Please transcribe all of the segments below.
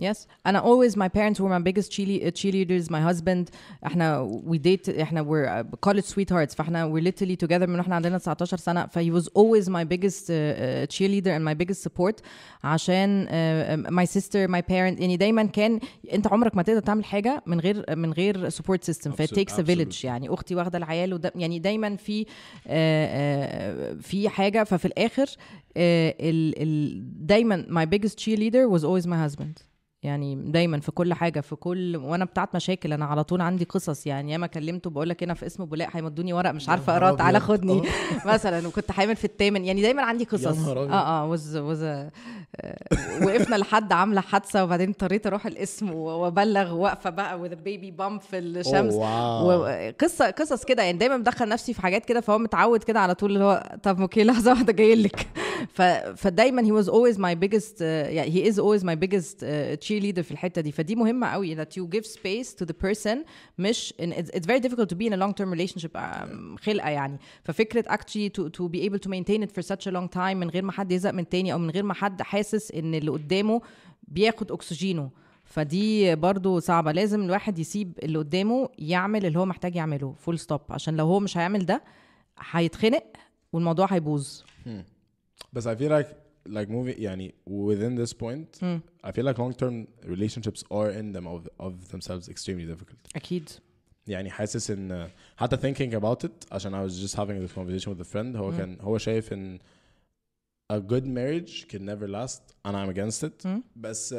Yes, and I always my parents were my biggest cheerleaders. My husband, احنا we date احنا we're college sweethearts. فاحنا we're literally together من احنا عندنا 19 سنة. ف he was always my biggest uh, cheerleader and my biggest support. عشان uh, my sister, my parents, يعني دايما كان انت عمرك ما تقدر تعمل حاجة من غير من غير support system. ف it takes a village يعني اختي واخدة العيال وده يعني دايما في uh, uh, في حاجة ففي الاخر uh, ال, ال, دايما my biggest cheerleader was always my husband. يعني دايما في كل حاجه في كل وانا بتاعت مشاكل انا على طول عندي قصص يعني ياما كلمته بقول لك هنا في اسم بولاق هيمدوني ورق مش عارفه اقراه تعالى خدني اه. مثلا وكنت حامل في الثامن يعني دايما عندي قصص اه اه وز وز آه، وقفنا لحد عامله حادثه وبعدين اضطريت اروح الاسم وابلغ واقفه بقى وذ بيبي بامب في الشمس قصه قصص كده يعني دايما بدخل نفسي في حاجات كده فهو متعود كده على طول اللي هو طب اوكي لحظه واحده جاي لك ف... فدايما هي واز اولويز ماي بيجست يعني هي از اولويز ماي بيجست تشير ليدر في الحته دي فدي مهمه قوي that you give space to the person مش اتس it's, very difficult to be in a long term relationship um, خلقه يعني ففكره actually to, to be able to maintain it for such a long time من غير ما حد يزهق من تاني او من غير ما حد حاسس ان اللي قدامه بياخد اكسجينه فدي برضو صعبه لازم الواحد يسيب اللي قدامه يعمل اللي هو محتاج يعمله فول ستوب عشان لو هو مش هيعمل ده هيتخنق والموضوع هيبوظ hmm. But I feel like like moving yani within this point mm. I feel like long term relationships are in them of, of themselves extremely difficult. Akid. يعني حاسس ان حتى thinking about it عشان I was just having this conversation with a friend هو mm. كان هو شايف ان a good marriage can never last and I'm against it mm. بس uh,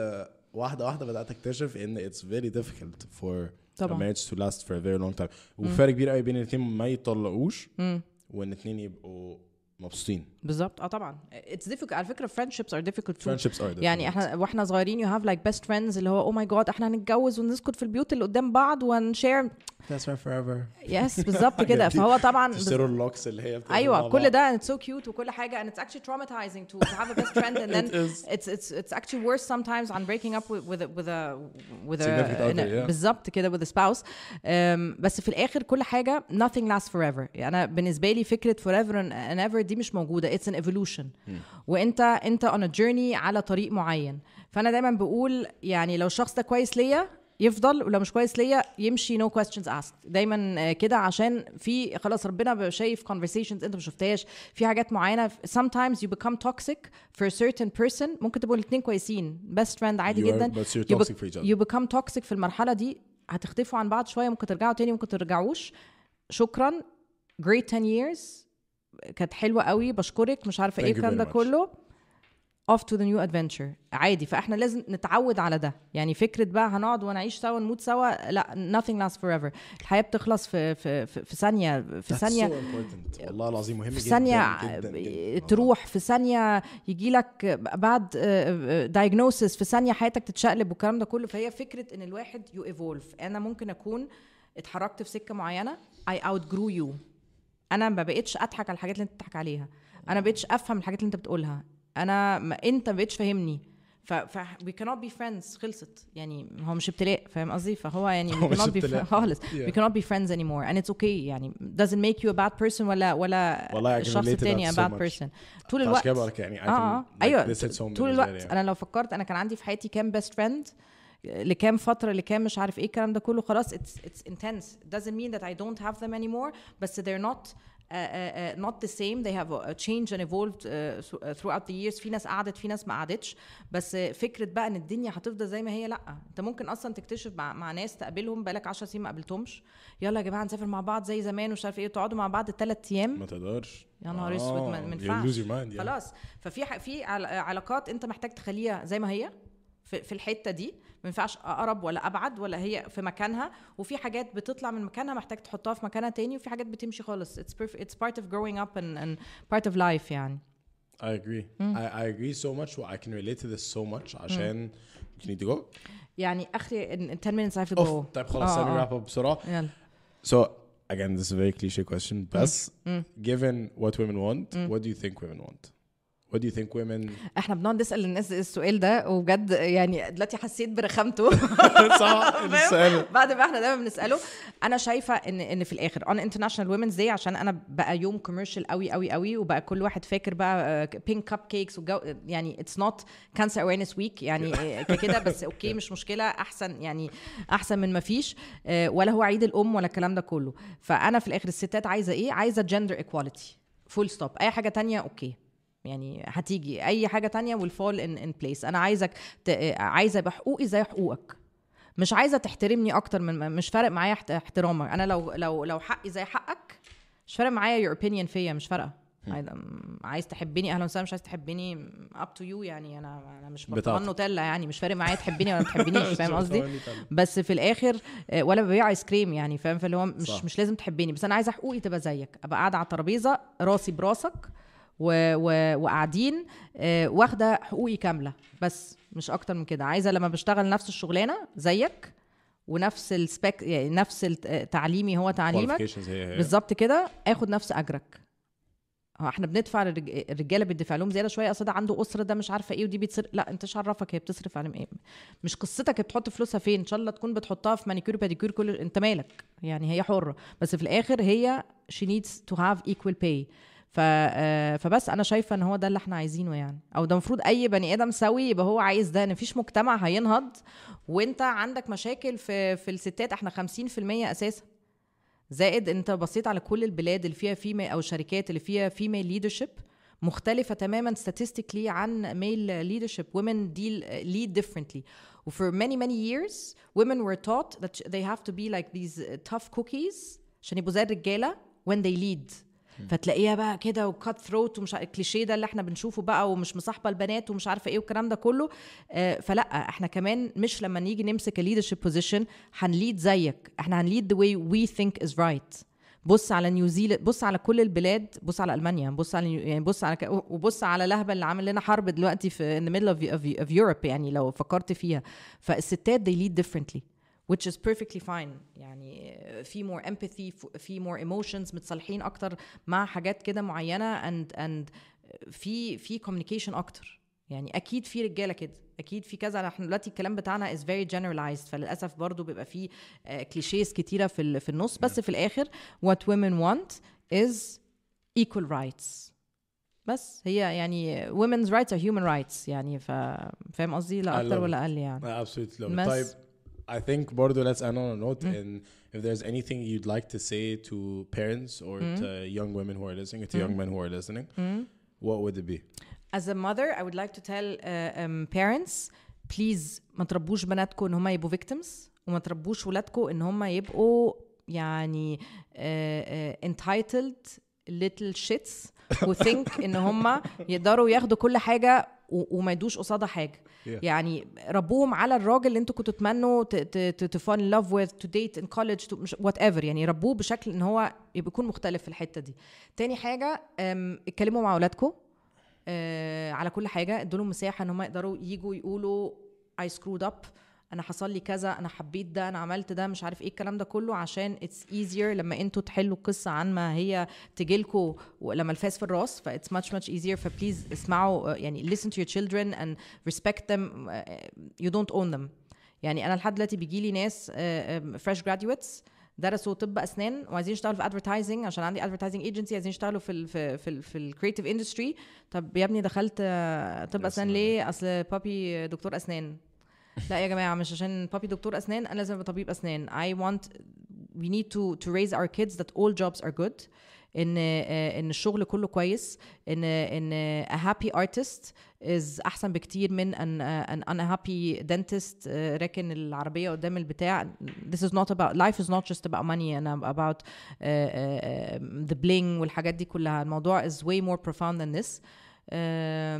واحدة واحدة بدأت أكتشف إن it's very difficult for طبعا. a marriage to last for a very long time hmm. وفرق كبير قوي بين الاثنين ما يطلقوش hmm. وإن الاثنين يبقوا مبسوطين بالظبط اه طبعا اتس difficult على فكره friendships are difficult too friendships are difficult. يعني احنا واحنا صغيرين you have like best friends اللي هو او ماي جاد احنا هنتجوز ونسكن في البيوت اللي قدام بعض ونشير that's right forever يس بالظبط كده فهو طبعا تشتروا اللوكس اللي هي ايوه كل ده it's so cute وكل حاجه and it's actually traumatizing to, have a best friend and then it's it's it's actually worse sometimes on breaking up with with a, with a, with a بالظبط كده with a spouse um, بس في الاخر كل حاجه nothing lasts forever انا بالنسبه لي فكره forever and ever الثابت دي مش موجوده اتس ان ايفولوشن وانت انت اون ا جيرني على طريق معين فانا دايما بقول يعني لو الشخص ده كويس ليا يفضل ولو مش كويس ليا يمشي نو كويستشنز اسك دايما كده عشان في خلاص ربنا بيبقى شايف كونفرسيشنز انت ما شفتهاش في حاجات معينه سام تايمز يو بيكام توكسيك فور سيرتن بيرسون ممكن تبقوا الاثنين كويسين بيست فريند عادي جدا يو بيكام توكسيك في المرحله دي هتختفوا عن بعض شويه ممكن ترجعوا تاني ممكن ترجعوش شكرا great 10 years كانت حلوه قوي بشكرك مش عارفه ايه الكلام ده كله اوف تو ذا نيو ادفنتشر عادي فاحنا لازم نتعود على ده يعني فكره بقى هنقعد ونعيش سوا نموت سوا لا nothing lasts forever الحياه بتخلص في في في, ثانيه في ثانيه so والله العظيم مهم في جدا ثانيه آه، تروح في ثانيه يجي لك بعد آه، آه، diagnosis في ثانيه حياتك تتشقلب والكلام ده كله فهي فكره ان الواحد يو ايفولف انا ممكن اكون اتحركت في سكه معينه اي اوت جرو يو انا ما بقتش اضحك على الحاجات اللي انت بتضحك عليها انا ما بقتش افهم الحاجات اللي انت بتقولها انا ما انت ما بقتش فاهمني ف ف وي كانوت بي فريندز خلصت يعني هو مش ابتلاء فاهم قصدي فهو يعني هو مش ابتلاء خالص وي كانوت بي فريندز اني مور اند اتس اوكي يعني doesn't make you a bad person ولا ولا الشخص التاني a bad person طول الوقت كده يعني آه. آه، ايوه طول الوقت انا يعني. لو فكرت انا كان عندي في حياتي كام بيست فريند لكام فتره لكام مش عارف ايه الكلام ده كله خلاص اتس اتس انتنس doesn't mean that I don't have them anymore بس they're not Uh, uh, uh, not the same they have uh, changed and evolved uh, throughout the years في ناس قعدت في ناس ما قعدتش بس فكره بقى ان الدنيا هتفضل زي ما هي لا انت ممكن اصلا تكتشف مع, مع ناس تقابلهم بقالك 10 سنين ما قابلتهمش يلا يا جماعه نسافر مع بعض زي زمان ومش عارف ايه تقعدوا مع بعض ثلاث ايام ما تقدرش يا نهار آه، اسود ما ينفعش خلاص ففي في علاقات انت محتاج تخليها زي ما هي في الحته دي ما ينفعش اقرب ولا ابعد ولا هي في مكانها وفي حاجات بتطلع من مكانها محتاج تحطها في مكانها تاني وفي حاجات بتمشي خالص it's perfect it's part of growing up and, and part of life يعني I agree mm. I, I agree so much I can relate to this so much عشان mm. you need to go يعني اخر 10 minutes I have to go طيب خلاص let wrap up بسرعه يلا so again this is a very cliche question بس mm. given what women want mm. what do you think women want What do you think women احنا بنقعد نسال الناس السؤال ده وبجد يعني دلوقتي حسيت برخامته صح بعد ما احنا دايما بنساله انا شايفه ان ان في الاخر on international women's داي عشان انا بقى يوم كوميرشال قوي قوي قوي وبقى كل واحد فاكر بقى بينك كاب كيكس يعني اتس نوت كانسر اويرنس ويك يعني كده بس اوكي مش مشكله احسن يعني احسن من ما فيش آه، ولا هو عيد الام ولا الكلام ده كله فانا في الاخر الستات عايزه ايه عايزه جندر ايكواليتي فول ستوب اي حاجه تانية اوكي يعني هتيجي اي حاجه تانية will fall in, in place انا عايزك ت... عايزه بحقوقي حقوقي زي حقوقك مش عايزه تحترمني اكتر من مش فارق معايا احترامك انا لو لو لو حقي زي حقك مش فارق معايا يور اوبينيون فيا مش فارقه عايز تحبني اهلا وسهلا مش عايز تحبني اب تو يو يعني انا انا مش برطمان نوتيلا يعني مش فارق معايا تحبني ولا ما تحبنيش فاهم قصدي بس في الاخر آه، ولا ببيع ايس كريم يعني فاهم فاللي هو مش صح. مش لازم تحبني بس انا عايزه حقوقي تبقى زيك ابقى قاعده على الترابيزه راسي براسك و... و... وقاعدين آه، واخده حقوقي كامله بس مش اكتر من كده عايزه لما بشتغل نفس الشغلانه زيك ونفس السبيك يعني نفس آه، تعليمي هو تعليمك بالظبط كده اخد نفس اجرك احنا بندفع الرجاله بندفع لهم زياده شويه اصل ده عنده اسره ده مش عارفه ايه ودي بتصرف لا انت مش عرفك هي بتصرف على ايه مش قصتك بتحط فلوسها فين ان شاء الله تكون بتحطها في مانيكير وباديكير كل انت مالك يعني هي حره بس في الاخر هي she needs to have equal pay ف... آه، فبس انا شايفه ان هو ده اللي احنا عايزينه يعني او ده المفروض اي بني ادم سوي يبقى هو عايز ده ان مفيش مجتمع هينهض وانت عندك مشاكل في في الستات احنا 50% اساسا زائد انت بصيت على كل البلاد اللي فيها فيميل او الشركات اللي فيها فيميل ليدرشيب مختلفه تماما statistically عن ميل ليدرشيب ومن deal ليد ديفرنتلي وفور ماني ماني ييرز ومن وير taught ذات they هاف تو بي لايك ذيز تاف كوكيز عشان يبقوا زي الرجاله when they lead فتلاقيها بقى كده وكات ثروت ومش الكليشيه ده اللي احنا بنشوفه بقى ومش مصاحبه البنات ومش عارفه ايه والكلام ده كله آه، فلا احنا كمان مش لما نيجي نمسك الليدرشيب بوزيشن هنليد زيك احنا هنليد ذا واي وي ثينك از رايت بص على نيوزيلاند بص على كل البلاد بص على المانيا بص على يعني بص على وبص على لهبه اللي عامل لنا حرب دلوقتي في ان ميدل اوف اوف يوروب يعني لو فكرت فيها فالستات they lead differently which is perfectly fine يعني آه, في more empathy في more emotions متصالحين اكتر مع حاجات كده معينه and and آه, في في communication اكتر يعني اكيد في رجاله كده اكيد في كذا احنا دلوقتي الكلام بتاعنا از فيري generalized فللاسف برضو بيبقى في كليشيز آه, كتيره في في النص بس في الاخر what women want is equal rights بس هي يعني women's rights are human rights يعني فاهم قصدي لا اكتر ولا اقل يعني absolutely love it. طيب I think برضه let's end on a note mm. and if there's anything you'd like to say to parents or mm. to young women who are listening or to mm. young men who are listening, mm. what would it be? As a mother, I would like to tell uh, um, parents please ما تربوش بناتكم ان هم يبقوا victims وما تربوش ولادكم ان هم يبقوا يعني uh, uh, entitled little shits who ان هم يقدروا ياخدوا كل حاجه وما يدوش قصادها حاجه yeah. يعني ربوهم على الراجل اللي انتوا كنتوا تتمنوا تفان لاف وذ تو ديت ان كولج وات ايفر يعني ربوه بشكل ان هو يكون مختلف في الحته دي تاني حاجه اتكلموا مع اولادكم آه، على كل حاجه ادوا لهم مساحه ان هم يقدروا يجوا يقولوا اي سكرود اب انا حصل لي كذا انا حبيت ده انا عملت ده مش عارف ايه الكلام ده كله عشان اتس ايزير لما انتوا تحلوا القصه عن ما هي تجيلكوا لما الفاس في الراس فاتس ماتش ماتش ايزير فبليز اسمعوا يعني listen to your children and respect them you don't own them يعني انا لحد دلوقتي بيجي لي ناس فريش آه، جراديويتس درسوا طب اسنان وعايزين يشتغلوا في ادفرتايزنج عشان عندي ادفرتايزنج ايجنسي عايزين يشتغلوا في الـ في الـ في, ال في الكريتيف اندستري طب يا ابني دخلت آه، طب اسنان ليه اصل بابي دكتور اسنان لا يا جماعه مش عشان بابي دكتور اسنان انا لازم ابقى طبيب اسنان I want we need to to raise our kids that all jobs are good ان ان الشغل كله كويس ان ان a happy artist is احسن بكتير من an an unhappy dentist راكن العربيه قدام البتاع this is not about life is not just about money and about uh, uh, the bling والحاجات دي كلها الموضوع is way more profound than this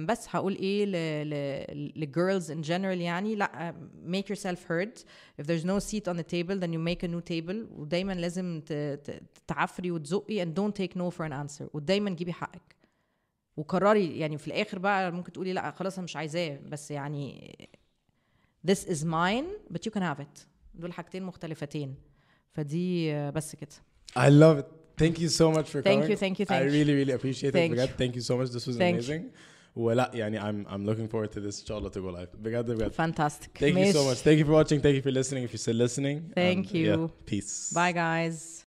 بس هقول ايه للجيرلز ان جنرال يعني لا ميك يور سيلف هيرد اف ذيرز نو سيت اون ذا تيبل ذن يو ميك ا نيو تيبل ودايما لازم تعفري وتزقي اند دونت تيك نو فور ان انسر ودايما جيبي حقك وقرري يعني في الاخر بقى ممكن تقولي لا خلاص انا مش عايزاه بس يعني this is mine but you can have it دول حاجتين مختلفتين فدي آه، بس كده I love it Thank you so much for thank coming. You, thank you, thank you. I really, really appreciate thank it. thank you so much. This was thank amazing. Well, I I'm I'm looking forward to this inshallah to go live بجد بجد fantastic thank you so much thank you for watching thank you for listening if you're still listening thank um, you yeah, peace bye guys